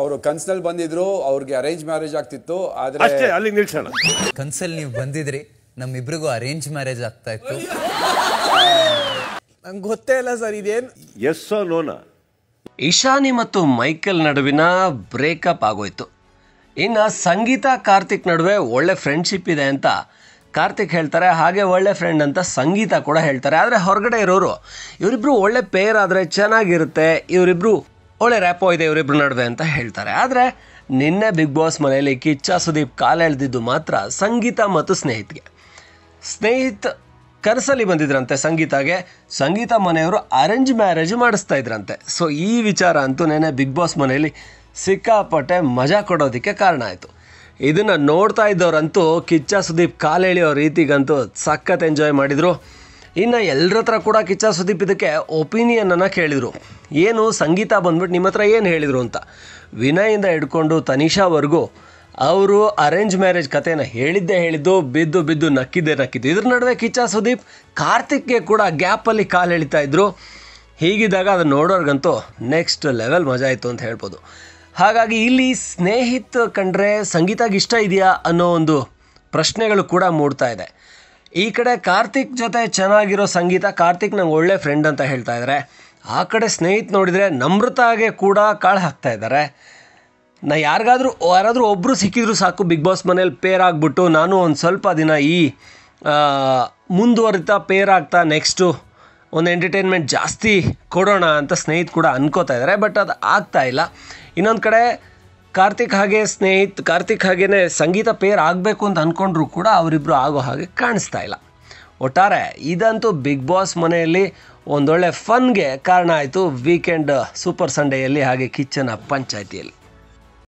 ಅವರು ಕನ್ಸಲ್ಲಿ ಬಂದಿದ್ರು ಅವ್ರಿಗೆ ಅರೇಂಜ್ ಮ್ಯಾರೇಜ್ ಆಗ್ತಿತ್ತು ಆದ್ರೆ ಅಷ್ಟೇ ಅಲ್ಲಿ ನಿಲ್ಸೋಣ ಕನ್ಸಲ್ಲಿ ನೀವು ಬಂದಿದ್ರಿ ನಮ್ಮಿಬ್ರಿಗೂ ಅರೇಂಜ್ ಮ್ಯಾರೇಜ್ ಆಗ್ತಾ ಇತ್ತು ನಂಗೆ ಗೊತ್ತೇ ಇಲ್ಲ ಸರ್ ಇದೇನು ಎಸ್ ನೋನ ಇಶಾನಿ ಮತ್ತು ಮೈಕೆಲ್ ನಡುವಿನ ಬ್ರೇಕಪ್ ಆಗೋಯ್ತು ಇನ್ನು ಸಂಗೀತ ಕಾರ್ತಿಕ್ ನಡುವೆ ಒಳ್ಳೆ ಫ್ರೆಂಡ್ಶಿಪ್ ಇದೆ ಅಂತ ಕಾರ್ತಿಕ್ ಹೇಳ್ತಾರೆ ಹಾಗೆ ಒಳ್ಳೆ ಫ್ರೆಂಡ್ ಅಂತ ಸಂಗೀತ ಕೂಡ ಹೇಳ್ತಾರೆ ಆದರೆ ಹೊರಗಡೆ ಇರೋರು ಇವರಿಬ್ರು ಒಳ್ಳೆ ಪೇರ್ ಆದರೆ ಚೆನ್ನಾಗಿರುತ್ತೆ ಇವರಿಬ್ರು ಒಳ್ಳೆ ರ್ಯಾಪೋ ಇದೆ ಇವರಿಬ್ಬರು ನಡುವೆ ಅಂತ ಹೇಳ್ತಾರೆ ಆದರೆ ನಿನ್ನೆ ಬಿಗ್ ಬಾಸ್ ಮನೆಯಲ್ಲಿ ಕಿಚ್ಚ ಸುದೀಪ್ ಕಾಲೆಳೆದಿದ್ದು ಮಾತ್ರ ಸಂಗೀತ ಮತ್ತು ಸ್ನೇಹಿತ್ಗೆ ಸ್ನೇಹಿತ್ ಕರೆಸಲ್ಲಿ ಬಂದಿದ್ರಂತೆ ಸಂಗೀತಾಗೆ ಸಂಗೀತ ಮನೆಯವರು ಅರೇಂಜ್ ಮ್ಯಾರೇಜ್ ಮಾಡಿಸ್ತಾ ಇದ್ರಂತೆ ಸೊ ಈ ವಿಚಾರ ಅಂತೂ ನೆನೆ ಬಿಗ್ ಬಾಸ್ ಮನೆಯಲ್ಲಿ ಸಿಕ್ಕಾಪಟ್ಟೆ ಮಜಾ ಕೊಡೋದಕ್ಕೆ ಕಾರಣ ಆಯಿತು ಇದನ್ನು ನೋಡ್ತಾ ಇದ್ದವರಂತೂ ಕಿಚ್ಚ ಸುದೀಪ್ ಕಾಲೆಳೆಯೋ ರೀತಿಗಂತೂ ಸಖತ್ ಎಂಜಾಯ್ ಮಾಡಿದರು ಇನ್ನು ಎಲ್ಲರ ಹತ್ರ ಕೂಡ ಕಿಚ್ಚ ಸುದೀಪ್ ಇದಕ್ಕೆ ಒಪಿನಿಯನನ್ನು ಕೇಳಿದರು ಏನು ಸಂಗೀತ ಬಂದ್ಬಿಟ್ಟು ನಿಮ್ಮ ಹತ್ರ ಏನು ಹೇಳಿದರು ಅಂತ ವಿನಯಿಂದ ಹಿಡ್ಕೊಂಡು ತನಿಷಾವರೆಗೂ ಅವರು ಅರೇಂಜ್ ಮ್ಯಾರೇಜ್ ಕಥೆನ ಹೇಳಿದ್ದೇ ಹೇಳಿದ್ದು ಬಿದ್ದು ಬಿದ್ದು ನಕ್ಕಿದ್ದೆ ನಕ್ಕಿದ್ದು ಇದ್ರ ನಡುವೆ ಕಿಚ್ಚ ಸುದೀಪ್ ಕಾರ್ತಿಕ್ಗೆ ಕೂಡ ಗ್ಯಾಪಲ್ಲಿ ಕಾಲು ಎಳಿತಾ ಇದ್ದರು ಹೀಗಿದ್ದಾಗ ಅದು ನೋಡೋರ್ಗಂತೂ ನೆಕ್ಸ್ಟ್ ಲೆವೆಲ್ ಮಜಾ ಇತ್ತು ಅಂತ ಹೇಳ್ಬೋದು ಹಾಗಾಗಿ ಇಲ್ಲಿ ಸ್ನೇಹಿತ ಕಂಡ್ರೆ ಸಂಗೀತಗೆ ಇಷ್ಟ ಇದೆಯಾ ಅನ್ನೋ ಒಂದು ಪ್ರಶ್ನೆಗಳು ಕೂಡ ಮೂಡ್ತಾ ಇದೆ ಈ ಕಡೆ ಕಾರ್ತಿಕ್ ಜೊತೆ ಚೆನ್ನಾಗಿರೋ ಸಂಗೀತ ಕಾರ್ತಿಕ್ ನಂಗೆ ಒಳ್ಳೆ ಫ್ರೆಂಡ್ ಅಂತ ಹೇಳ್ತಾ ಇದ್ದಾರೆ ಆ ಕಡೆ ಸ್ನೇಹಿತ್ ನೋಡಿದರೆ ಹಾಗೆ ಕೂಡ ಕಾಳು ಹಾಕ್ತಾ ಇದ್ದಾರೆ ನಾ ಯಾರಿಗಾದರೂ ಯಾರಾದರೂ ಒಬ್ಬರು ಸಿಕ್ಕಿದ್ರು ಸಾಕು ಬಿಗ್ ಬಾಸ್ ಮನೇಲಿ ಪೇರ್ ಆಗಿಬಿಟ್ಟು ನಾನು ಒಂದು ಸ್ವಲ್ಪ ದಿನ ಈ ಮುಂದುವರಿತಾ ಪೇರ್ ಆಗ್ತಾ ನೆಕ್ಸ್ಟು ಒಂದು ಎಂಟರ್ಟೈನ್ಮೆಂಟ್ ಜಾಸ್ತಿ ಕೊಡೋಣ ಅಂತ ಸ್ನೇಹಿತ ಕೂಡ ಅನ್ಕೋತಾ ಇದ್ದಾರೆ ಬಟ್ ಅದು ಆಗ್ತಾ ಇಲ್ಲ ಇನ್ನೊಂದು ಕಡೆ ಕಾರ್ತಿಕ್ ಹಾಗೆ ಸ್ನೇಹಿತ್ ಕಾರ್ತಿಕ್ ಹಾಗೇ ಸಂಗೀತ ಪೇರ್ ಆಗಬೇಕು ಅಂತ ಅಂದ್ಕೊಂಡ್ರೂ ಕೂಡ ಅವರಿಬ್ಬರು ಆಗೋ ಹಾಗೆ ಕಾಣಿಸ್ತಾ ಇಲ್ಲ ಒಟ್ಟಾರೆ ಇದಂತೂ ಬಿಗ್ ಬಾಸ್ ಮನೆಯಲ್ಲಿ ಒಂದೊಳ್ಳೆ ಫನ್ಗೆ ಕಾರಣ ಆಯಿತು ವೀಕೆಂಡ್ ಸೂಪರ್ ಸಂಡೇಯಲ್ಲಿ ಹಾಗೆ ಕಿಚ್ಚನ ಪಂಚಾಯಿತಿಯಲ್ಲಿ